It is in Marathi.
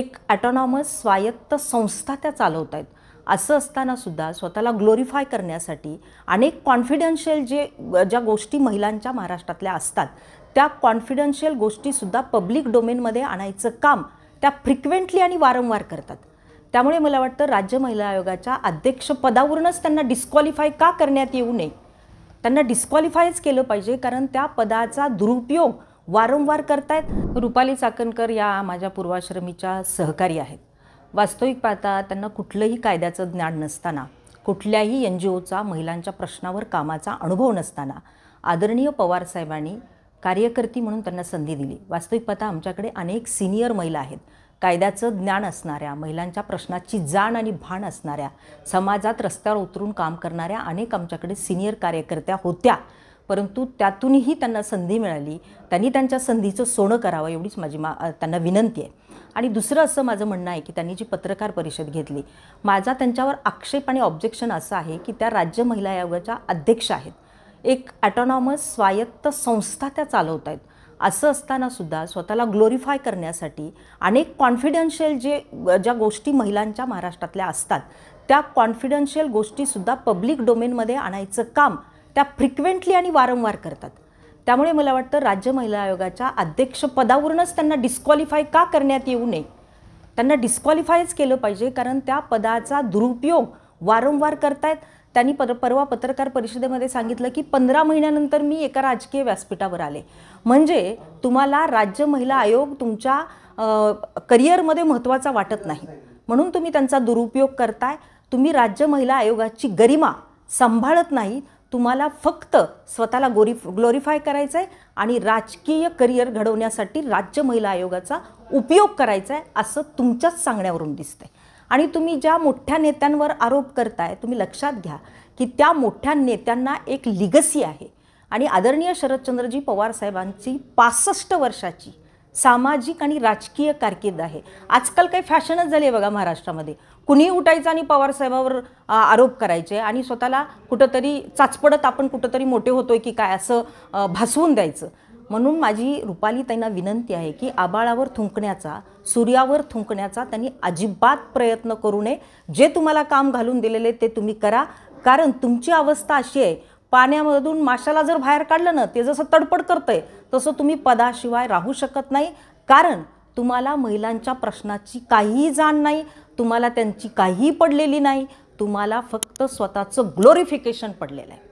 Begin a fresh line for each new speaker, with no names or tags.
एक ॲटॉनॉमस स्वायत्त संस्था त्या चालवत आहेत असं असतानासुद्धा स्वतःला ग्लोरीफाय करण्यासाठी अनेक कॉन्फिडेन्शियल जे ज्या गोष्टी महिलांच्या महाराष्ट्रातल्या असतात त्या कॉन्फिडेन्शियल गोष्टीसुद्धा पब्लिक डोमेनमध्ये आणायचं काम त्या फ्रिक्वेंटली आणि वारंवार करतात त्यामुळे मला वाटतं राज्य महिला आयोगाच्या अध्यक्षपदावरूनच त्यांना डिस्क्वालिफाय का करण्यात येऊ नये त्यांना डिस्क्वालिफायच केलं पाहिजे कारण त्या पदाचा दुरुपयोग वारंवार करतायत रुपाली चाकणकर या माझ्या पूर्वाश्रमीच्या सहकारी आहेत वास्तविक पाहता त्यांना कुठलंही कायद्याचं ज्ञान नसताना कुठल्याही एन जी ओचा महिलांच्या प्रश्नावर कामाचा अनुभव नसताना आदरणीय पवारसाहेबांनी कार्यकर्ती म्हणून त्यांना संधी दिली वास्तविक पाहता आमच्याकडे अनेक सिनियर महिला आहेत कायद्याचं ज्ञान असणाऱ्या महिलांच्या प्रश्नाची जाण आणि भान असणाऱ्या समाजात रस्त्यावर उतरून काम करणाऱ्या अनेक आमच्याकडे सिनियर कार्यकर्त्या होत्या परंतु त्यातूनही त्यांना संधी मिळाली त्यांनी त्यांच्या संधीचं सोनं करावं एवढीच माझी मा त्यांना विनंती आहे आणि दुसरं असं माझं म्हणणं आहे की त्यांनी जी पत्रकार परिषद घेतली माझा त्यांच्यावर आक्षेप आणि ऑब्जेक्शन असं आहे की त्या राज्य महिला आयोगाच्या अध्यक्ष आहेत एक ॲटॉनॉमस स्वायत्त संस्था त्या चालवत आहेत असं असतानासुद्धा स्वतःला ग्लोरीफाय करण्यासाठी अनेक कॉन्फिडेन्शियल जे ज्या गोष्टी महिलांच्या महाराष्ट्रातल्या असतात त्या कॉन्फिडेन्शियल गोष्टीसुद्धा पब्लिक डोमेनमध्ये आणायचं काम त्या फ्रिक्वेंटली आणि वारंवार करतात त्यामुळे मला वाटतं राज्य महिला आयोगाच्या अध्यक्षपदावरूनच त्यांना डिस्क्वालिफाय का करण्यात येऊ नये त्यांना डिस्क्वालिफायच केलं पाहिजे कारण त्या पदाचा दुरुपयोग वारंवार करतायत त्यांनी पर परवा पत्रकार परिषदेमध्ये सांगितलं की पंधरा महिन्यानंतर मी एका राजकीय व्यासपीठावर आले म्हणजे तुम्हाला राज्य महिला आयोग तुमच्या करिअरमध्ये महत्त्वाचा वाटत नाही म्हणून तुम्ही त्यांचा दुरुपयोग करताय तुम्ही राज्य महिला आयोगाची गरिमा सांभाळत नाही तुम्हाला फक्त स्वतःला गोरी ग्लोरीफाय करायचं आहे आणि राजकीय करिअर घडवण्यासाठी राज्य महिला आयोगाचा उपयोग करायचा आहे असं तुमच्याच सांगण्यावरून दिसतंय आणि तुम्ही ज्या मोठ्या नेत्यांवर आरोप करताय तुम्ही लक्षात घ्या की त्या मोठ्या नेत्यांना एक लिगसी आहे आणि आदरणीय शरदचंद्रजी पवार साहेबांची पासष्ट वर्षाची सामाजिक आणि राजकीय कारकीर्द आहे आजकाल काही फॅशनच झाली आहे बघा महाराष्ट्रामध्ये कुणीही उठायचं आणि पवारसाहेबावर आरोप करायचे आणि स्वतःला कुठंतरी चाचपडत आपण कुठंतरी मोठे होतोय की काय असं भासवून द्यायचं म्हणून माझी रुपाली त्यांना विनंती आहे की आबाळावर थुंकण्याचा सूर्यावर थुंकण्याचा त्यांनी अजिबात प्रयत्न करू नये जे तुम्हाला काम घालून दिलेले ते तुम्ही करा कारण तुमची अवस्था अशी आहे पाण्यामधून माशाला जर बाहेर काढलं ना ते जसं तडपड करतंय तसं तुम्ही पदाशिवाय राहू शकत नाही कारण तुम्हाला महिलांच्या प्रश्नाची काहीही जाण नाही तुम्हाला त्यांची काहीही पडलेली नाही तुम्हाला फक्त स्वतःचं ग्लोरिफिकेशन पडलेलं आहे